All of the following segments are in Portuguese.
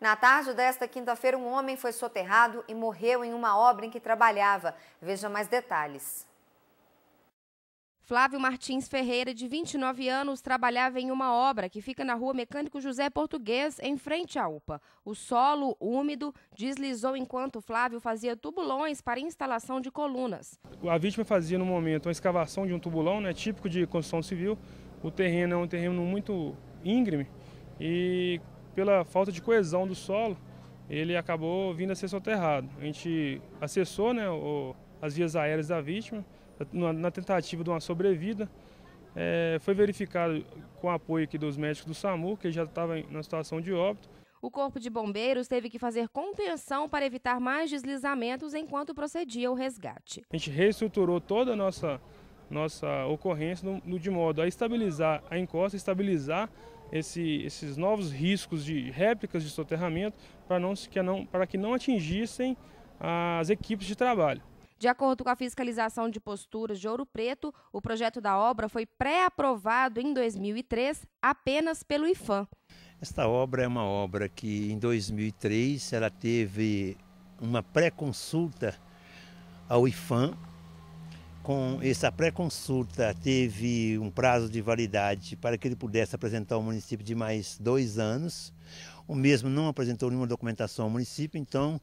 Na tarde desta quinta-feira, um homem foi soterrado e morreu em uma obra em que trabalhava. Veja mais detalhes. Flávio Martins Ferreira, de 29 anos, trabalhava em uma obra que fica na rua Mecânico José Português, em frente à UPA. O solo, úmido, deslizou enquanto Flávio fazia tubulões para instalação de colunas. A vítima fazia, no momento, uma escavação de um tubulão, né, típico de construção civil. O terreno é um terreno muito íngreme e pela falta de coesão do solo, ele acabou vindo a ser soterrado. A gente acessou né, o, as vias aéreas da vítima na, na tentativa de uma sobrevida. É, foi verificado com o apoio aqui dos médicos do SAMU, que já estava na situação de óbito. O Corpo de Bombeiros teve que fazer contenção para evitar mais deslizamentos enquanto procedia o resgate. A gente reestruturou toda a nossa, nossa ocorrência no, no, de modo a estabilizar a encosta, estabilizar esse, esses novos riscos de réplicas de soterramento para, não, que não, para que não atingissem as equipes de trabalho. De acordo com a fiscalização de posturas de Ouro Preto, o projeto da obra foi pré-aprovado em 2003 apenas pelo IFAM. Esta obra é uma obra que em 2003 ela teve uma pré-consulta ao IFAM com essa pré-consulta teve um prazo de validade para que ele pudesse apresentar ao município de mais dois anos. O mesmo não apresentou nenhuma documentação ao município, então,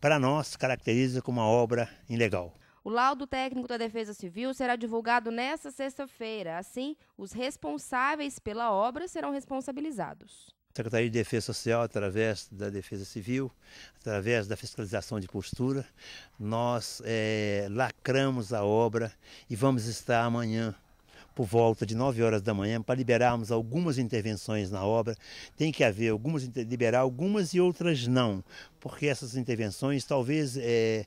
para nós, caracteriza como uma obra ilegal. O laudo técnico da Defesa Civil será divulgado nesta sexta-feira. Assim, os responsáveis pela obra serão responsabilizados. Secretaria de Defesa Social, através da Defesa Civil, através da fiscalização de postura, nós é, lacramos a obra e vamos estar amanhã por volta de 9 horas da manhã para liberarmos algumas intervenções na obra. Tem que haver algumas, liberar algumas e outras não, porque essas intervenções talvez. É,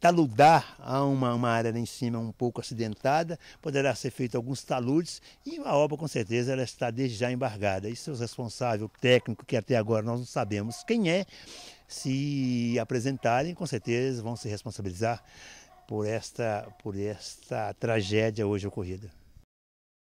taludar a uma, uma área lá em cima um pouco acidentada, poderá ser feito alguns taludes e a obra com certeza ela está desde já embargada. e é o responsável técnico, que até agora nós não sabemos quem é, se apresentarem, com certeza vão se responsabilizar por esta, por esta tragédia hoje ocorrida.